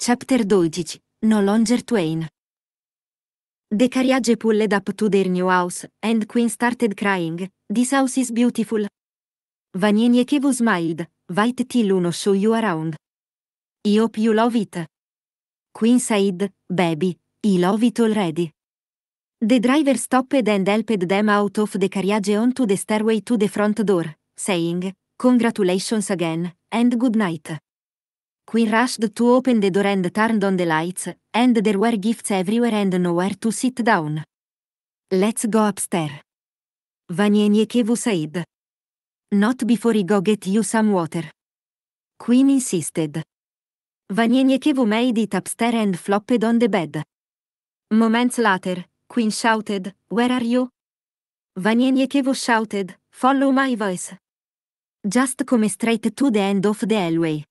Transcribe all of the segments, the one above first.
Chapter 12. No longer twain. The carriage pulled up to their new house, and Queen started crying, This house is beautiful. Vanieniekevo smiled, White till uno show you around. I hope you love it. Queen said, Baby, I love it already. The driver stopped and helped them out of the carriage onto the stairway to the front door, saying, Congratulations again, and good night. Queen rushed to open the door and turned on the lights, and there were gifts everywhere and nowhere to sit down. Let's go upstaiir. Vanieniekevu said. Not before I go get you some water. Queen insisted. Vanieniekevu made it upstairs and flopped on the bed. Moments later, Queen shouted, Where are you? Vanieniekevu shouted, Follow my voice. Just come straight to the end of the hallway.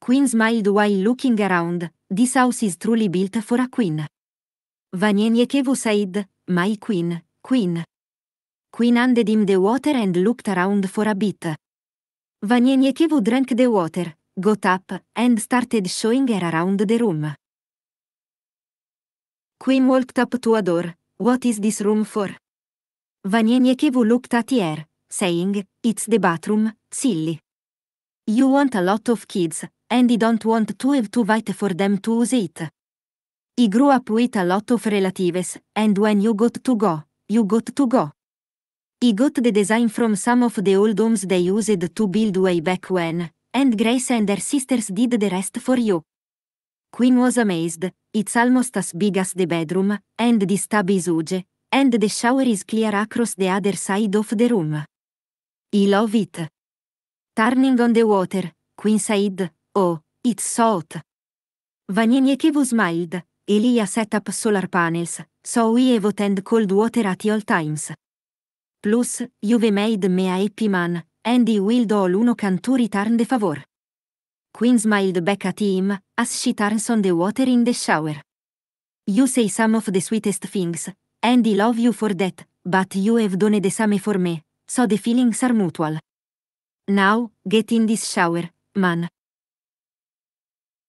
Queen smiled while looking around, this house is truly built for a queen. Vanyeniekevu said, my queen, queen. Queen handed him the water and looked around for a bit. Vanyeniekevu drank the water, got up, and started showing her around the room. Queen walked up to a door, what is this room for? Vanyeniekevu looked at her, saying, it's the bathroom, silly. You want a lot of kids, and he don't want to have to wait for them to use it. He grew up with a lot of relatives, and when you got to go, you got to go. He got the design from some of the old homes they used to build way back when, and Grace and her sisters did the rest for you. Queen was amazed, it's almost as big as the bedroom, and this tub is huge, and the shower is clear across the other side of the room. I love it. Turning on the water, Queen said, Oh, it's hot. Vaniniekevo smiled, Elia set up solar panels, so we evotend cold water at all times. Plus, you've made me a happy man, and I will do all can to return the favor. Queen smiled back at him, as she turns on the water in the shower. You say some of the sweetest things, and I love you for that, but you have done the same for me, so the feelings are mutual. Now, get in this shower, man.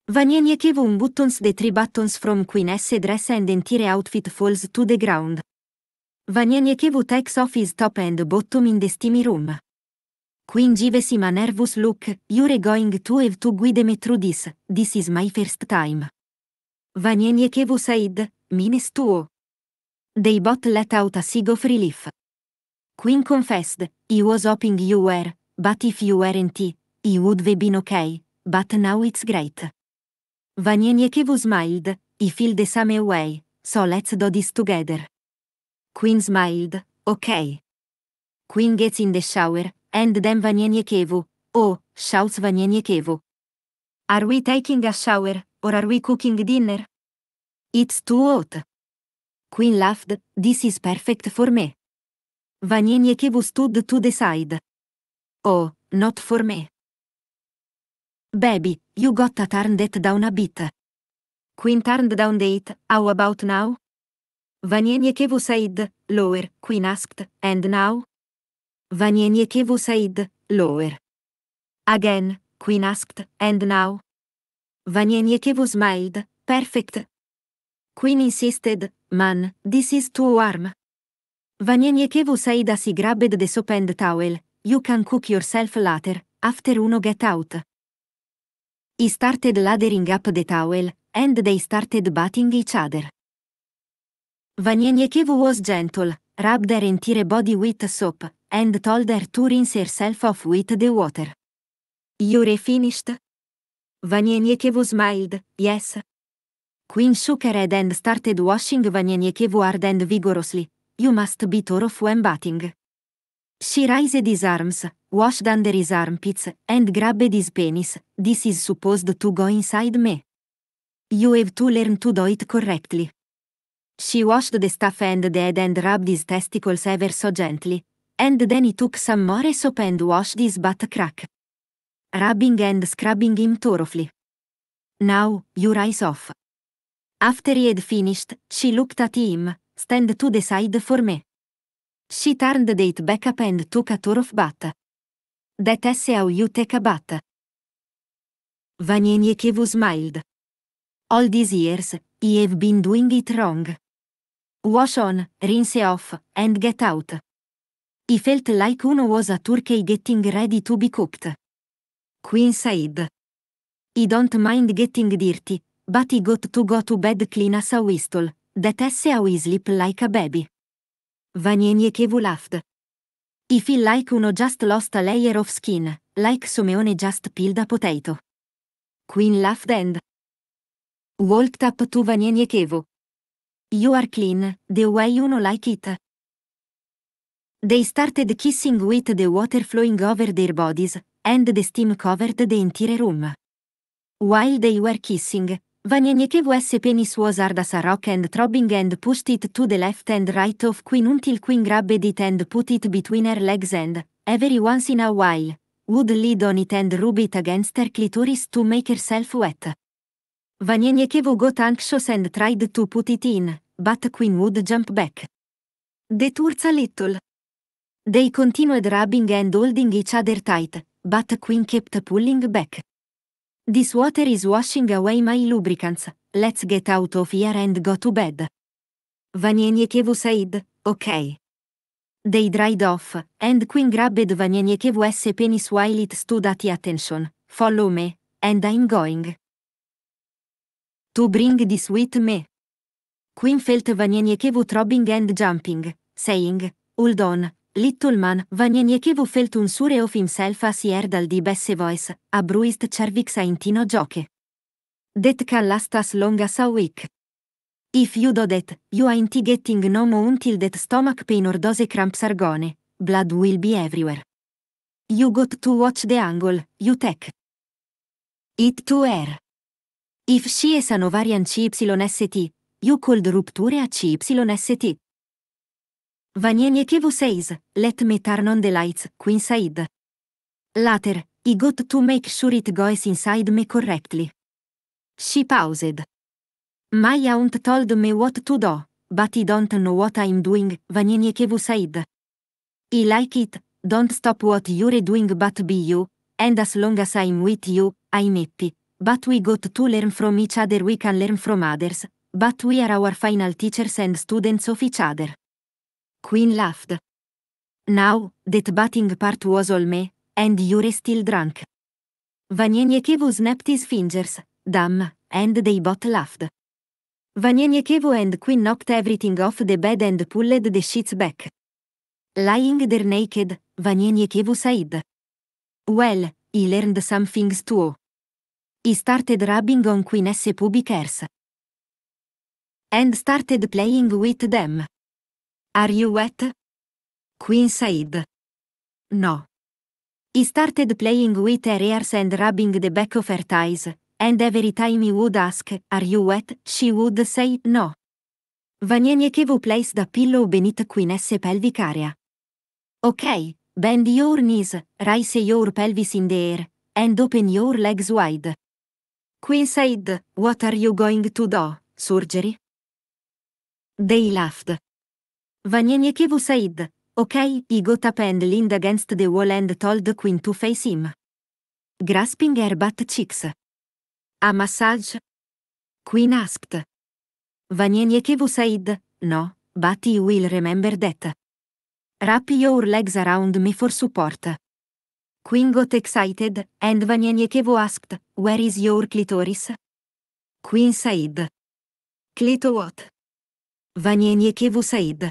Vanien un buttons de tre buttons from Queen S dress and entire outfit falls to the ground. Vanien Yekevu takes off his top and bottom in the steamy room. Queen gives him a nervous look, you're going to have to guide me through this, this is my first time. Vanien Yekevu said, mines tuo. They both let out a sig of relief. Queen confessed, he was hoping you were, but if you weren't, he would have been okay, but now it's great. Vanieniekevu smiled, i feel the same way, so let's do this together. Queen smiled, ok. Queen gets in the shower, and then Vanieniekevu, oh, shouts Vanieniekevu. Are we taking a shower, or are we cooking dinner? It's too hot. Queen laughed, this is perfect for me. Vanieniekevu stood to the side. Oh, not for me. Baby, you got a turned it down a bit. Queen turned down date, how about now? Vanieniekevu said, lower, Queen asked, and now? Vanieniekevu said, lower. Again, Queen asked, and now? Vanieniekevu smiled, perfect. Queen insisted, man, this is too warm. Vanieniekevu said as he grabbed the soap and towel, you can cook yourself later, after uno get out. He started laddering up the towel, and they started butting each other. Vanienyekevu was gentle, rubbed her entire body with soap, and told her to rinse herself off with the water. You're finished? Vanienyekevu smiled, yes. Queen shook her head and started washing Vanienyekevu hard and vigorously. You must be thorough when butting. She raised his arms, washed under his armpits, and grabbed his penis. This is supposed to go inside me. You have to learn to do it correctly. She washed the stuff and the head and rubbed his testicles ever so gently, and then he took some more soap and washed his butt crack. Rubbing and scrubbing him thoroughly. Now, you rise off. After he had finished, she looked at him, stand to the side for me. She turned date back up and took a tour of Bat. That is how you take a bat. Vanyeniekevu smiled. All these years, I have been doing it wrong. Wash on, rinse off, and get out. I felt like uno was a turkey getting ready to be cooked. Queen said. I don't mind getting dirty, but I got to go to bed clean as a whistle, that is how I sleep like a baby. Vanieni Kevu laughed. I feel like uno just lost a layer of skin, like Someone just peeled a potato. Queen laughed and walked up to Vanieni Kevu. You are clean, the way you no like it. They started kissing with the water flowing over their bodies, and the steam covered the entire room. While they were kissing, Vanienichevo S. Penis was hard as a rock and throbbing and pushed it to the left and right of Queen until Queen grabbed it and put it between her legs and, every once in a while, would lead on it and rub it against her clitoris to make herself wet. Vanienichevo got anxious and tried to put it in, but Queen would jump back. The Detours a little. They continued rubbing and holding each other tight, but Queen kept pulling back. This water is washing away my lubricants. Let's get out of here and go to bed. Vanyenyekevu said, ok. They dried off, and Queen grabbed Vanyanyekev's penis while it stood at the attention. Follow me, and I'm going. To bring this with me. Queen felt Vanyenyekevu throbbing and jumping, saying, Hold on, Little Littleman, Vanjeniekevo felt un sure of himself as he heard di besse voice, a bruist cervix a intino gioche. Det can last as long as a week. If you do that, you are inti getting no more until that stomach pain or dose cramps are gone. Blood will be everywhere. You got to watch the angle, you take. It to air. If she is an ovarian CYST, you could rupture a CYST. Vanienetievo says, let me turn on the lights, inside. Later, I got to make sure it goes inside me correctly. She paused. My aunt told me what to do, but he don't know what I'm doing, Vanienetievo said. I like it, don't stop what you're doing but be you, and as long as I'm with you, I'm happy, but we got to learn from each other we can learn from others, but we are our final teachers and students of each other. Queen laughed. Now, that batting part was all me, and you're still drunk. Vanyenyekevo snapped his fingers, damn, and they both laughed. Vanyenyekevo and Queen knocked everything off the bed and pulled the sheets back. Lying there naked, Vanyenyekevo said. Well, he learned some things too. He started rubbing on Queen S. pubic hairs. And started playing with them. Are you wet? Queen said. No. He started playing with her ears and rubbing the back of her thighs, and every time he would ask, Are you wet? she would say, No. Vanyeniekevu placed a pillow beneath Queen's pelvic area. Ok, bend your knees, raise your pelvis in the air, and open your legs wide. Queen said, What are you going to do, surgery? They laughed. Vanyeniekevu Said, ok, he got up and leaned against the wall and told Queen to face him. Grasping her butt cheeks. A massage? Queen asked. Vanyeniekevu Said, no, but you will remember that. Wrap your legs around me for support. Queen got excited, and Vanyeniekevu asked, where is your clitoris? Queen said. Clito what? Vanyeniekevu said.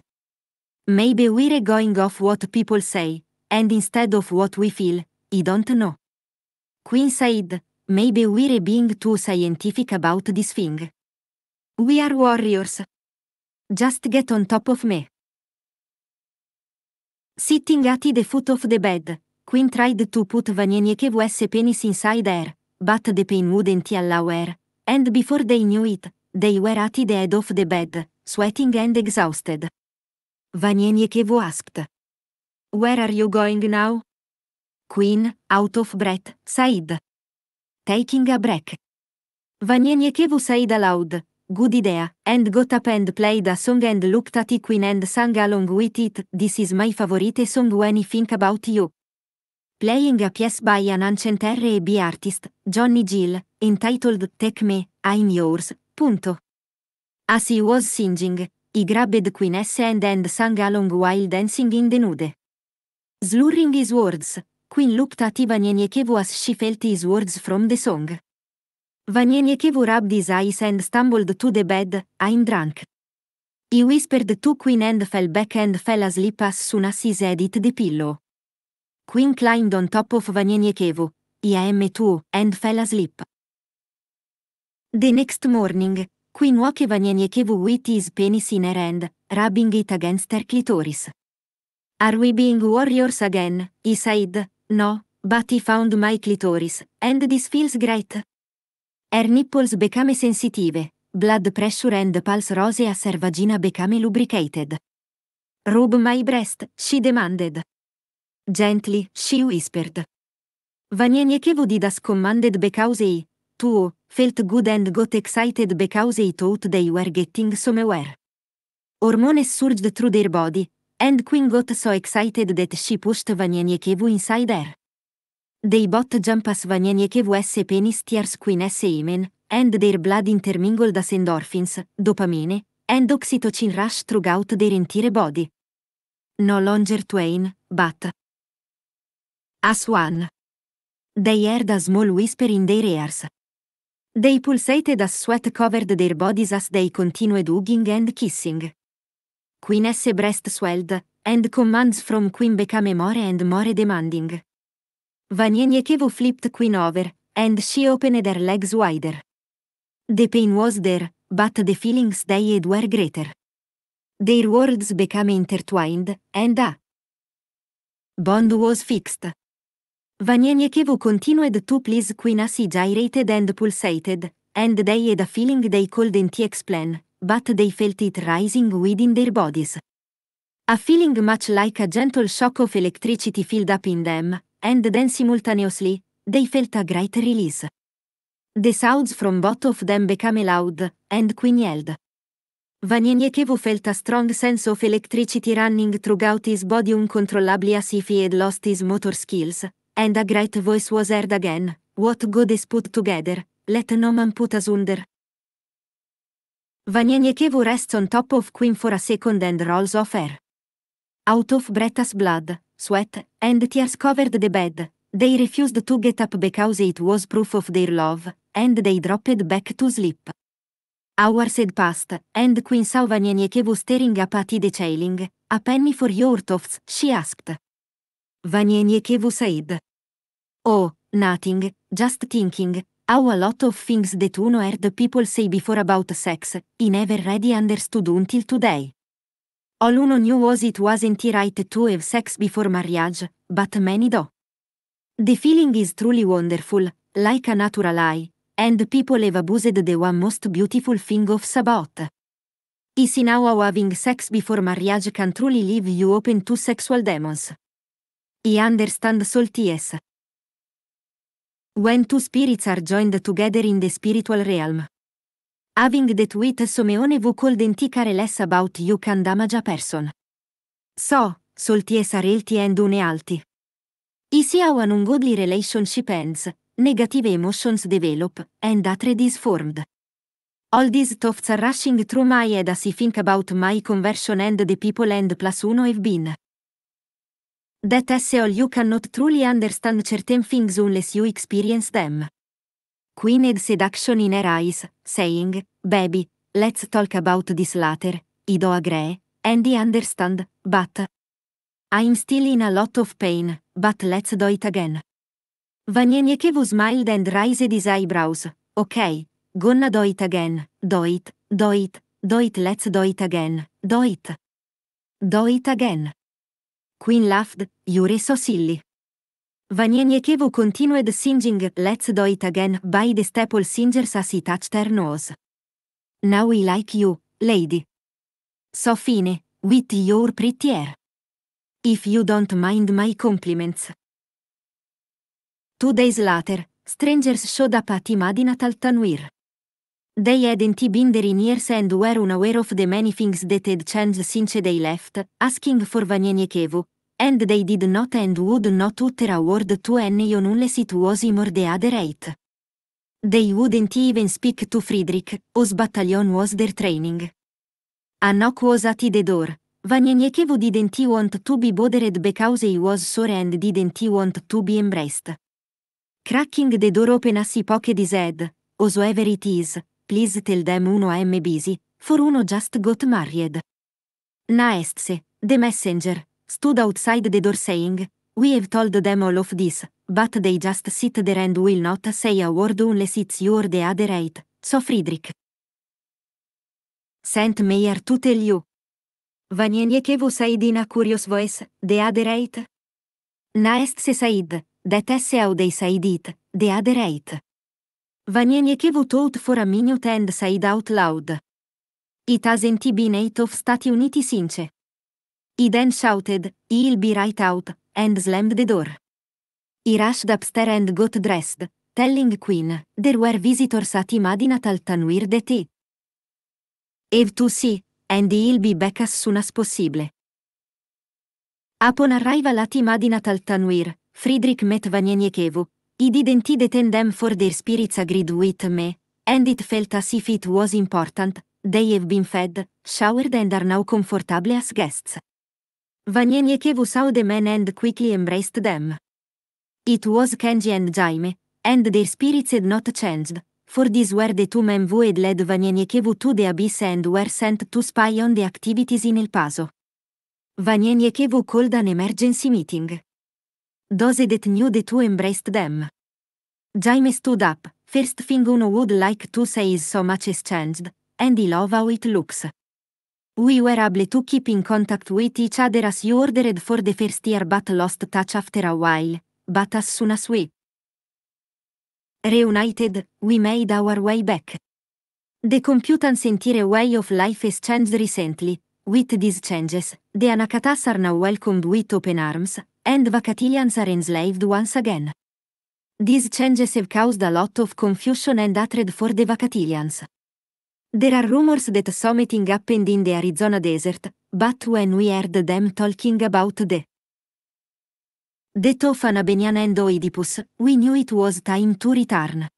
Maybe we're going off what people say, and instead of what we feel, I don't know. Quinn said, maybe we're being too scientific about this thing. We are warriors. Just get on top of me. Sitting at the foot of the bed, Quinn tried to put Vanienikevu's penis inside her, but the pain wouldn't allow her, and before they knew it, they were at the head of the bed, sweating and exhausted. Vanienie Kievo asked. Where are you going now? Queen, out of breath, Said. Taking a break. Vanienie Kievo said aloud, good idea, and got up and played a song and looked at Queen and sang along with it, this is my favorite song when I think about you. Playing a piece by an ancient R&B artist, Johnny Gill, entitled Take Me, I'm Yours, punto. As he was singing, i grabbed Queen's Hand and sang along while dancing in the nude. Slurring his words, Queen looked at Ivanieniekevu as she felt his words from the song. Vanieniekevu rubbed his eyes and stumbled to the bed, I'm drunk. He whispered to Queen and fell back and fell asleep as soon as his head hit the pillow. Queen climbed on top of Vanieniekevu, I am too, and fell asleep. The next morning, Qui nuoche vu wit is penis in her hand, rubbing it against her clitoris. Are we being warriors again? He said, no, but he found my clitoris, and this feels great. Her nipples became sensitive, blood pressure and pulse rose as her vagina became lubricated. Rub my breast, she demanded. Gently, she whispered. vu did as commanded because he, too, felt good and got excited because he thought they were getting somewhere. Hormones surged through their body, and Queen got so excited that she pushed Vanyaniekevu inside her. They both jump as Vanyaniekevu penis tears Queen's amen, and their blood intermingled as endorphins, dopamine, and oxytocin rush throughout their entire body. No longer twain, but... As one. They heard a small whisper in their ears. They pulsated as sweat covered their bodies as they continued hugging and kissing. Queen's breast swelled, and commands from Queen became more and more demanding. Vanieniekevo flipped Queen over, and she opened her legs wider. The pain was there, but the feelings they had were greater. Their worlds became intertwined, and a bond was fixed. Vanyanyakevu continued to please queen Quinasi gyrated and pulsated, and they had a feeling they couldn't explain, but they felt it rising within their bodies. A feeling much like a gentle shock of electricity filled up in them, and then simultaneously, they felt a great release. The sounds from both of them became loud, and Queen yelled. Vanyanyakevu felt a strong sense of electricity running throughout his body uncontrollably as if he had lost his motor skills, And a great voice was heard again, What God is put together, let no man put asunder. Vanyenyekevu rests on top of Queen for a second and rolls off her. Out of Bretta's blood, sweat, and tears covered the bed, they refused to get up because it was proof of their love, and they dropped back to sleep. Hours had passed, and Queen saw Vanyenyekevu staring up at the ceiling. A penny for your tufts, she asked. Vanyenyekevu said. Oh, nothing, just thinking, how a lot of things that uno heard people say before about sex, in never really understood until today. All uno knew was it wasn't right to have sex before marriage, but many do. The feeling is truly wonderful, like a natural eye, and people have abused the one most beautiful thing of sabot. Is in how having sex before marriage can truly leave you open to sexual demons. I understand solties. When two spirits are joined together in the spiritual realm. Having the tweet Someone vu col care less about you can damage a person. So, solti e sarelti and une alti. Easy how an ungodly relationship ends, negative emotions develop, and hatred is formed. All these thoughts are rushing through my head as I think about my conversion and the people and plus uno have been that as all you cannot truly understand certain things unless you experience them. Queen had seduction in her eyes, saying, Baby, let's talk about this later, Ido agree, and I understand, but... I'm still in a lot of pain, but let's do it again. Vanienyekevu smiled and raised his eyebrows. Ok, gonna do it again, do it, do it, do it, let's do it again, do it. Do it again. Queen laughed, You're so silly. Vanieniekevu continued singing Let's do it again by the staple singers as he touched her nose. Now we like you, lady. So fine, with your pretty hair. If you don't mind my compliments. Two days later, strangers showed up at Imadina al-Tanwir. They hadn't been there in years and were unaware of the many things that had changed since they left, asking for Vanyeniekevu, and they did not and would not utter a word to anyone unless it was him or the other eight. They wouldn't even speak to Friedrich, whose battalion was their training. A knock was at the door. Vanyeniekevu didn't want to be bothered because he was sore and didn't want to be embraced. Cracking the door open as he poked his head, whosoever it is, please tell them uno am busy, for uno just got married. Naestse, the messenger, stood outside the door saying, We have told them all of this, but they just sit there and will not say a word unless it's your the other eight, so Friedrich. Saint Meyer to tell you. said in a curious voice, the other eight? Naestse Said, that is how they said it, the other eight. Vanienie kevu tout for a minute and said out loud. It hasn't been eight of Stati Uniti since. He then shouted, he'll be right out, and slammed the door. He rushed upstairs and got dressed, telling Queen, there were visitors at Imadina al-Tanwir that Eve to see, and he'll be back as soon as possible. Upon arrival at Imadina al Friedrich met Vanienyekevu, he didn't detain them for their spirits agreed with me, and it felt as if it was important, they have been fed, showered and are now comfortable as guests. Vanienyekevu saw the men and quickly embraced them. It was Kenji and Jaime, and their spirits had not changed, for these were the two men who had led Vanienyekevu to the abyss and were sent to spy on the activities in El Paso. Vanienyekevu called an emergency meeting. Dose det knew de tu embraced them. Jaime stood up, first thing Uno would like to say is so much has changed, and I love how it looks. We were able to keep in contact with each other as you ordered for the first year but lost touch after a while, but as soon as we reunited, we made our way back. The computance entire way of life has changed recently. With these changes, the Anakatas are now welcomed with open arms, and vacatilians are enslaved once again. These changes have caused a lot of confusion and hatred for the vacatilians. There are rumors that something happened in the Arizona desert, but when we heard them talking about the death of Anabenian and Oedipus, we knew it was time to return.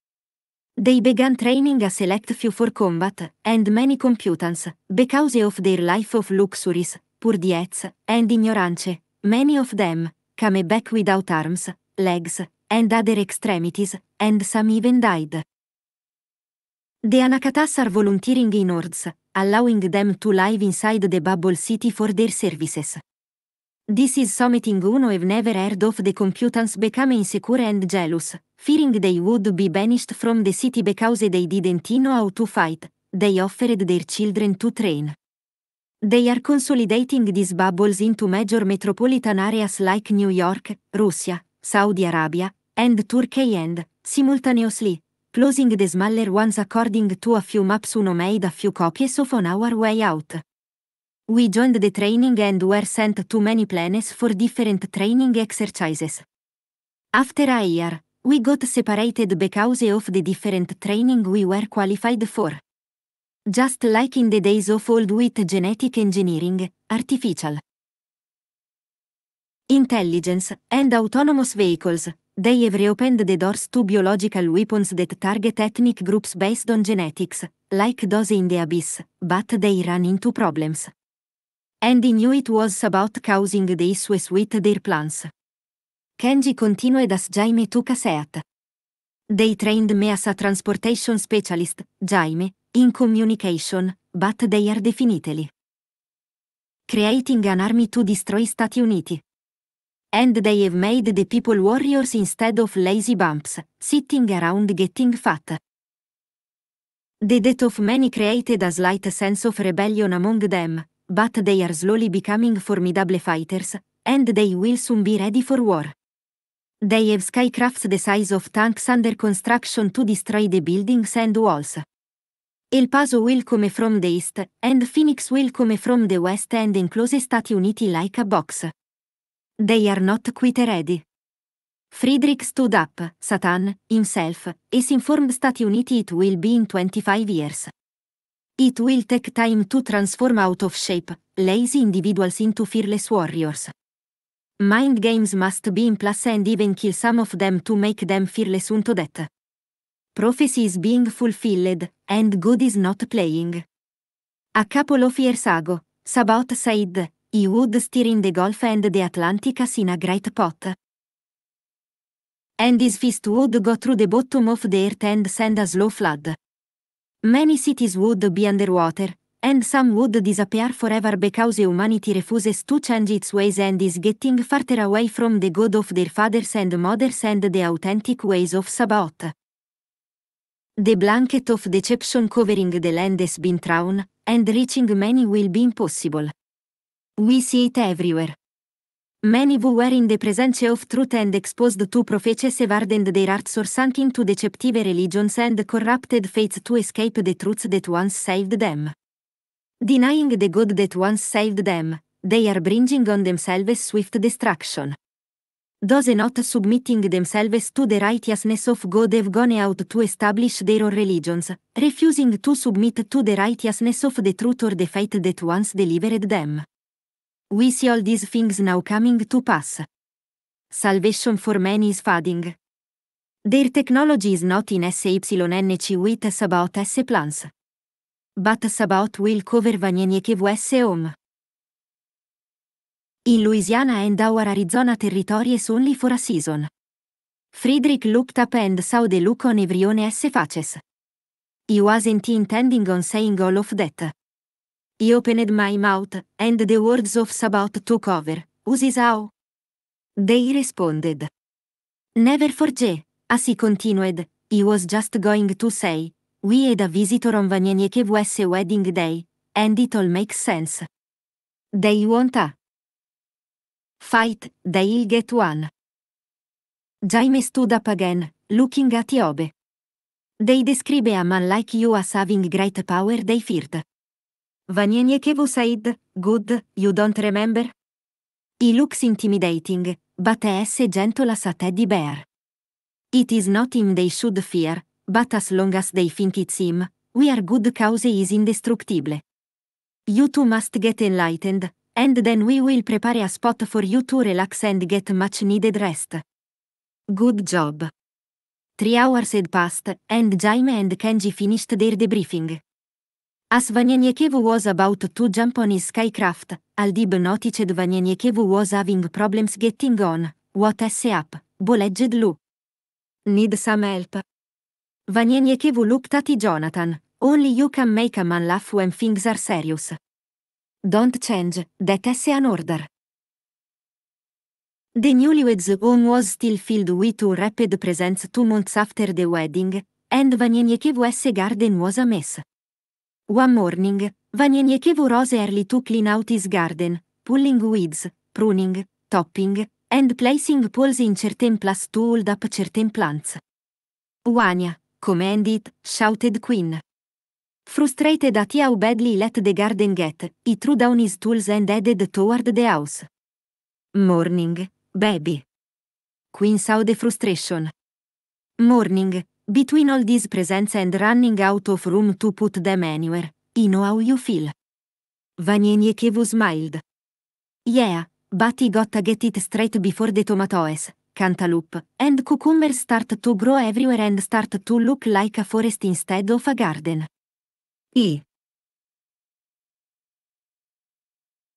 They began training a select few for combat, and many computants, because of their life of luxuries, poor diets, and ignorance, many of them, come back without arms, legs, and other extremities, and some even died. The Anakatas are volunteering in Ords, allowing them to live inside the bubble city for their services. This is something uno have never heard of the computants became insecure and jealous, fearing they would be banished from the city because they didn't know how to fight, they offered their children to train. They are consolidating these bubbles into major metropolitan areas like New York, Russia, Saudi Arabia, and Turkey and, simultaneously, closing the smaller ones according to a few maps Uno made a few copies of on our way out. We joined the training and were sent to many planes for different training exercises. After a year, we got separated because of the different training we were qualified for. Just like in the days of old with genetic engineering, artificial intelligence, and autonomous vehicles, they have reopened the doors to biological weapons that target ethnic groups based on genetics, like those in the abyss, but they run into problems. And he knew it was about causing the issues with their plans. Kenji continued as Jaime took a seat. They trained me as a transportation specialist, Jaime, in communication, but they are definitely creating an army to destroy Stati Uniti. And they have made the people warriors instead of lazy bumps, sitting around getting fat. The death of many created a slight sense of rebellion among them, but they are slowly becoming formidable fighters, and they will soon be ready for war. They have skycrafts the size of tanks under construction to destroy the buildings and walls. Il Paso will come from the East, and Phoenix will come from the West and enclose Stati Uniti like a box. They are not quite ready. Friedrich stood up, Satan, himself, is informed Stati Uniti it will be in 25 years. It will take time to transform out of shape, lazy individuals into fearless warriors. Mind games must be in place and even kill some of them to make them fearless unto death. prophecy is being fulfilled, and God is not playing. A couple of years ago, Sabot Said, he would stir in the Gulf and the as in a great pot. And his fist would go through the bottom of the earth and send a slow flood. Many cities would be underwater, and some would disappear forever because humanity refuses to change its ways and is getting farther away from the God of their fathers and mothers and the authentic ways of Sabot. The blanket of deception covering the land has been thrown, and reaching many will be impossible. We see it everywhere. Many who were in the presence of truth and exposed to prophecies have hardened their hearts or sunk into deceptive religions and corrupted faiths to escape the truths that once saved them. Denying the good that once saved them, they are bringing on themselves swift destruction those not submitting themselves to the righteousness of God have gone out to establish their own religions, refusing to submit to the righteousness of the truth or the faith that once delivered them. We see all these things now coming to pass. Salvation for many is fading. Their technology is not in SYNC with Sabaoth S plans. But Sabaoth will cover Vanienie home. In Louisiana and our Arizona territories only for a season. Friedrich looked up and saw the look on everyone S faces. He wasn't intending on saying all of that. He opened my mouth, and the words of Sabat took over. Uses how? They responded. Never forget, as he continued, he was just going to say, we had a visitor on Vanienikev S wedding day, and it all makes sense. They want a Fight, They'll Get One. Jaime stood up again, looking at Iobe. They describe a man like you as having great power they feared. Vanyeniekevu said, good, you don't remember? He looks intimidating, but as gentle as a teddy bear. It is not him they should fear, but as long as they think it's him, we are good cause is indestructible. You two must get enlightened, And then we will prepare a spot for you to relax and get much needed rest. Good job. Three hours had passed, and Jaime and Kenji finished their debriefing. As Vanyanyekevu was about to jump on his skycraft, Aldib noticed Vanyanyekevu was having problems getting on. What is up, bolleged Lu. Need some help. Vanyanyekevu looked at Jonathan. Only you can make a man laugh when things are serious. Don't change, that is an order. The newlyweds home was still filled with rapid presents two months after the wedding, and Vanienyekevo's garden was a mess. One morning, Vanienyekevo rose early to clean out his garden, pulling weeds, pruning, topping, and placing poles in certain plus to hold up certain plants. Wania, command it, shouted Queen. Frustrated at how badly let the garden get, he threw down his tools and headed toward the house. Morning, baby. Queen saw the frustration. Morning, between all these presents and running out of room to put them anywhere, I know how you feel. Vanyeniekevu smiled. Yeah, but he gotta get it straight before the tomatoes, cantaloupe, and cucumbers start to grow everywhere and start to look like a forest instead of a garden. E.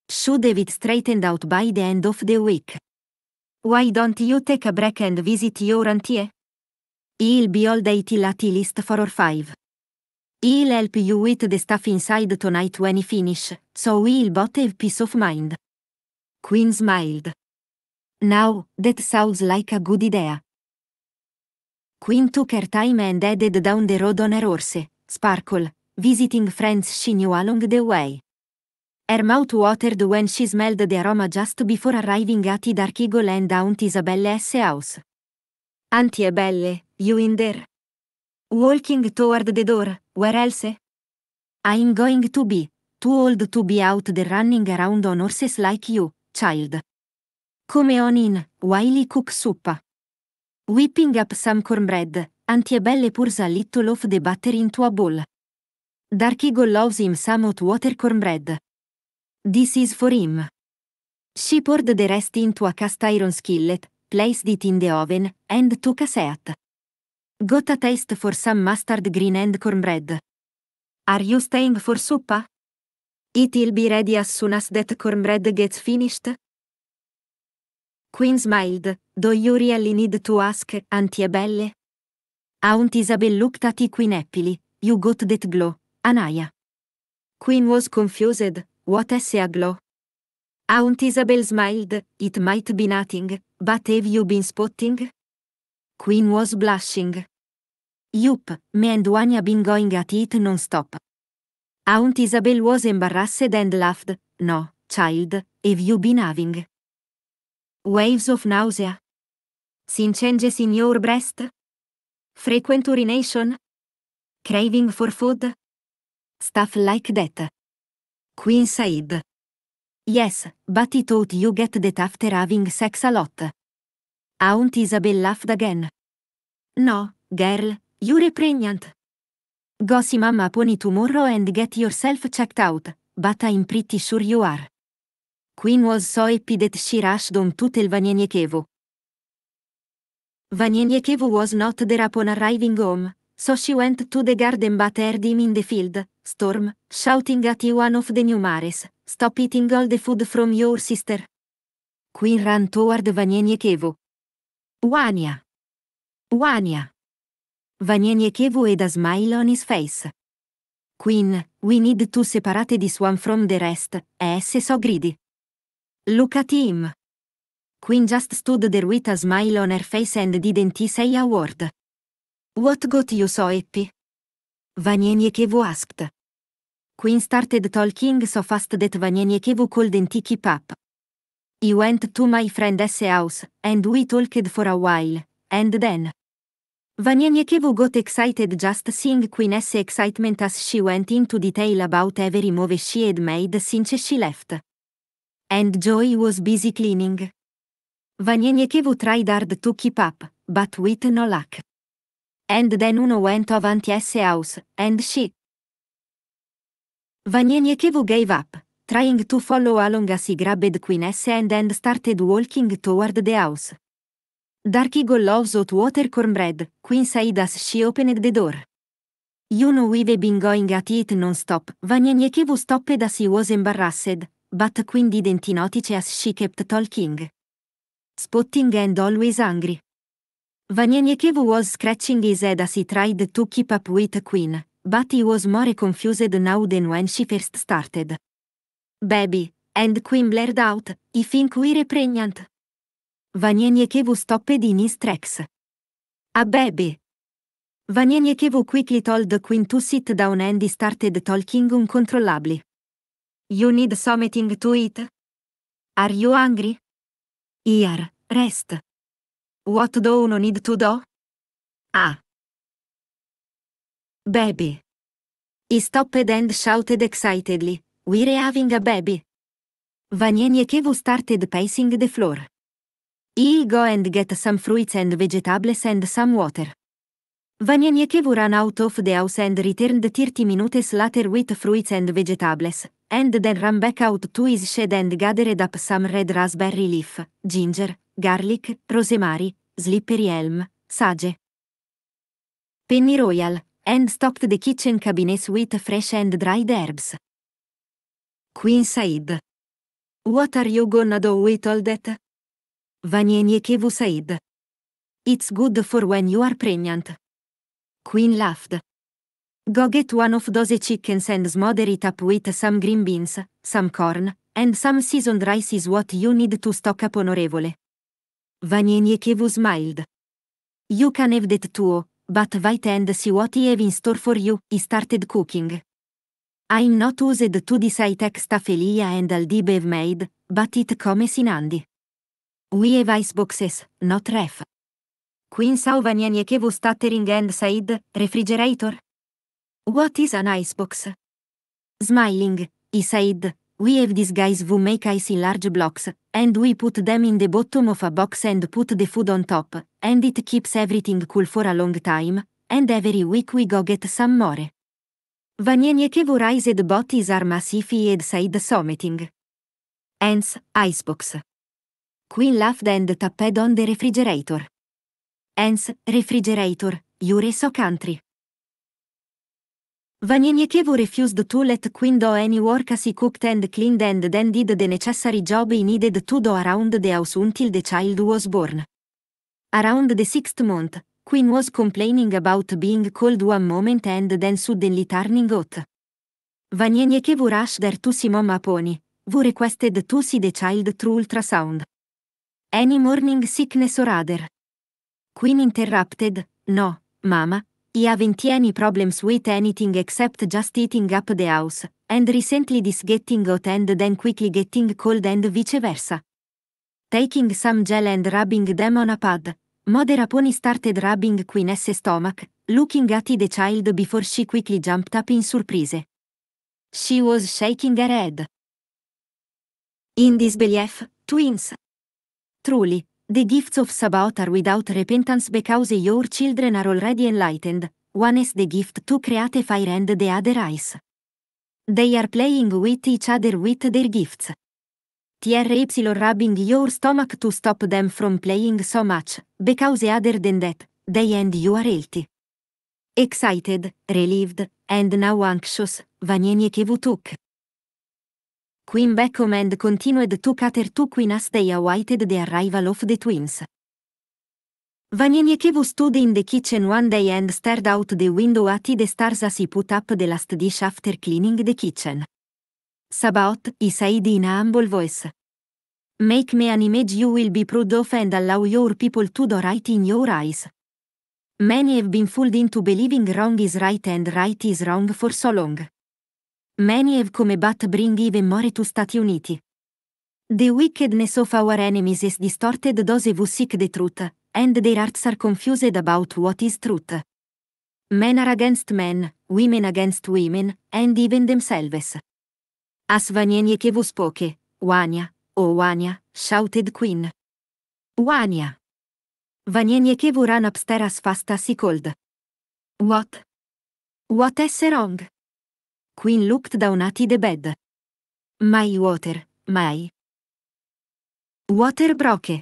Should have it straightened out by the end of the week. Why don't you take a break and visit your auntie? He'll be all day till at least 4 or 5. He'll help you with the stuff inside tonight when he finish, so we'll both have peace of mind. Queen smiled. Now, that sounds like a good idea. Queen took her time and headed down the road on her horse, Sparkle, visiting friends she knew along the way. Her mouth watered when she smelled the aroma just before arriving at the Dark Eagle and Aunt Isabelle's House. Auntie Ebelle, you in there? Walking toward the door, where else? I'm going to be, too old to be out there running around on horses like you, child. Come on in, while cook soup. Whipping up some cornbread, Auntie Ebelle pours a little of the butter into a bowl. Darkigo loves him some hot water cornbread. This is for him. She poured the rest into a cast iron skillet, placed it in the oven, and took a seat. Got a taste for some mustard green and cornbread. Are you staying for supper? It'll be ready as soon as that cornbread gets finished? Queen smiled, do you really need to ask, Auntie Belle? Aunt Isabel looked at the Queen happily, you got that glow. Anaya. Queen was confused, what is a glow? Aunt Isabel smiled, it might be nothing, but have you been spotting? Queen was blushing. Yup, me and Wanya been going at it non-stop. Aunt Isabel was embarrassed and laughed, no, child, have you been having? Waves of nausea? Sin changes in your breast? Frequent urination? Craving for food? Stuff like that. Queen said. Yes, but he thought you get that after having sex a lot. Aunt Isabel laughed again. No, girl, you're pregnant. Go see mamma pony tomorrow and get yourself checked out, but I'm pretty sure you are. Queen was so happy that she rushed on to tell Vanieniekevo. Vanieniekevo was not there upon arriving home, So she went to the garden but heard him in the field, storm, shouting at one of the new mares, stop eating all the food from your sister. Queen ran toward Vanieniekevu. Wania! Wania! Vanieniekevu had a smile on his face. Queen, we need to separate this one from the rest, esse eh, so greedy. Look at him! Queen just stood there with a smile on her face and didn't say a word. What got you so happy? Vanyenyekevu asked. Queen started talking so fast that Vanyenyekevu couldn't keep up. He went to my friend's house, and we talked for a while, and then... Vanyenyekevu got excited just seeing Queen's excitement as she went into detail about every move she had made since she left. And Joy was busy cleaning. Vanyenyekevu tried hard to keep up, but with no luck. and then uno went avanti s house, and she. Vanyeniekevu gave up, trying to follow along as he grabbed Queen S and, and started walking toward the house. Dark Eagle loves hot water cornbread, Queen said as she opened the door. You know we've been going at it non-stop, Vanyeniekevu stopped as he was embarrassed, but Queen didn't notice as she kept talking. Spotting and always angry. Vanyaniekevu was scratching his head as he tried to keep up with Queen, but he was more confused now than when she first started. Baby, and Queen blared out, I think we're pregnant. Vanyaniekevu stopped in his tracks. A baby. Vanyaniekevu quickly told Queen to sit down and he started talking uncontrollably. You need something to eat? Are you hungry? Here, rest. What do you need to do? A. Baby. He stopped and shouted excitedly. We're having a baby. Vanieniekevu started pacing the floor. He go and get some fruits and vegetables and some water. Vanieniekevu ran out of the house and returned 30 minutes later with fruits and vegetables, and then ran back out to his shed and gathered up some red raspberry leaf, ginger, garlic, rosemary, slippery elm, sage. Penny Royal, and stocked the kitchen cabinet with fresh and dried herbs. Queen Said. What are you gonna do with all that? Vanienyekevu Said. It's good for when you are pregnant. Queen laughed. Go get one of those chickens and smother it up with some green beans, some corn, and some seasoned rice is what you need to stock up onorevole. Vanjenjek evu smiled. You can have that too, but wait and see what he have in store for you, he started cooking. I'm not used to this high-tech stuff Elia and Aldi have made, but it comes in handy. We have iceboxes, not ref. Queen saw Sauvanianiekevu stuttering and Said, refrigerator? What is an icebox? Smiling, he said, We have these guys who make ice in large blocks, and we put them in the bottom of a box and put the food on top, and it keeps everything cool for a long time, and every week we go get some more. Vanieniekevu raised bodies are massive and said something. Hence, icebox. Queen laughed and tapped on the refrigerator. Hence, refrigerator, you're so country. Vaniniekevo refused to let Queen do any work as he cooked and cleaned and then did the necessary job he needed to do around the house until the child was born. Around the sixth month, Queen was complaining about being cold one moment and then suddenly turning hot. Vaniniekevo rushed her to see Mama Pony, who requested to see the child through ultrasound. Any morning sickness or other. Queen interrupted, no, Mama, i haven't any problems with anything except just eating up the house, and recently this getting hot and then quickly getting cold and vice versa. Taking some gel and rubbing them on a pad. Mother Pony started rubbing Queen's stomach, looking at the child before she quickly jumped up in surprise. She was shaking her head. In disbelief, twins. Truly, The gifts of Sabaoth are without repentance because your children are already enlightened, one is the gift to create fire and the other ice. They are playing with each other with their gifts. TRY rubbing your stomach to stop them from playing so much, because other than that, they and you are healthy. Excited, relieved, and now anxious, vanienie kivu Queen Beck Command continued to cater to Queen as they awaited the arrival of the twins. Vanienyekevo stood in the kitchen one day and stared out the window at the stars as he put up the last dish after cleaning the kitchen. Sabaot, he said in a humble voice. Make me an image you will be proud of and allow your people to do right in your eyes. Many have been fooled into believing wrong is right and right is wrong for so long. Many have come but Bring Even More to Stati Uniti. The Wickedness of Our Enemies is Distorted Those Who Seek the Truth, and Their Hearts Are Confused About What is Truth. Men are against men, women against women, and even themselves. As Vanienie Kevu spoke, Wania, oh Wania, shouted Queen. Wania! Vanienie Kevu ran upstairs as fast as he called. What? What is wrong? Queen looked down at the bed. My water, my. Water broke.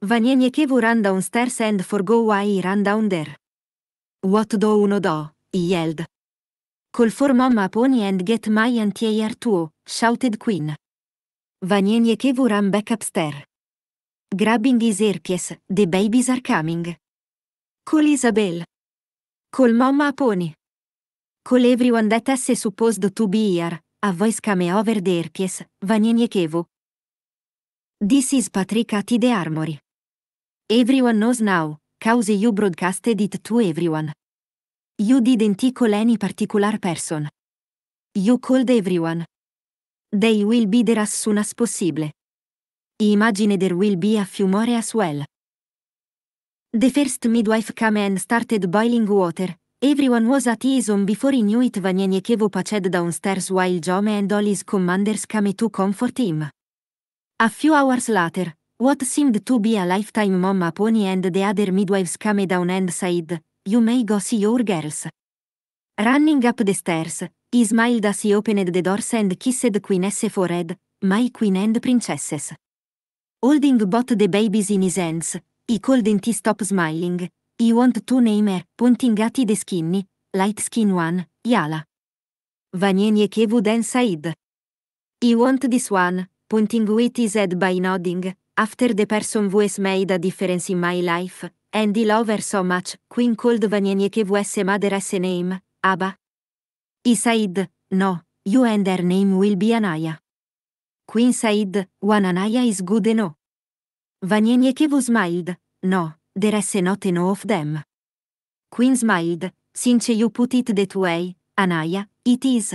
kevu ran downstairs and forgo why ran down there. What do uno do? he yelled. Call for mamma pony and get my auntie too, shouted Queen. kevu ran back upstairs. Grabbing his earpiece, the babies are coming. Call Isabel. Call mamma pony call everyone that is supposed to be here, a voice came over the herpes, Vanieniekevu. This is Patrick at the Armory. Everyone knows now, cause you broadcasted it to everyone. You didn't call any particular person. You called everyone. They will be there as soon as possible. Imagine there will be a few more as well. The first midwife came and started boiling water, Everyone was at ease on before he knew it Kevo pached downstairs while Jome and all his commanders came to comfort him. A few hours later, what seemed to be a lifetime mama pony and the other midwives came down and said, You may go see your girls. Running up the stairs, he smiled as he opened the doors and kissed Queen S forehead, my queen and princesses. Holding both the babies in his hands, he called in couldn't stop smiling, i want to name a, pointing at the skinny, light skin one, Yala. Vanieni e Kevu then said. I want this one, pointing with his head by nodding, after the person who has made a difference in my life, and I love her so much, Queen called Vanieni che vs mother as a name, Abba. I said, no, you and her name will be Anaya. Queen said, one Anaya is good enough. Vanieni che smiled, no, there is not enough of them. Queen Maid, since you put it that way, Anaya, it is,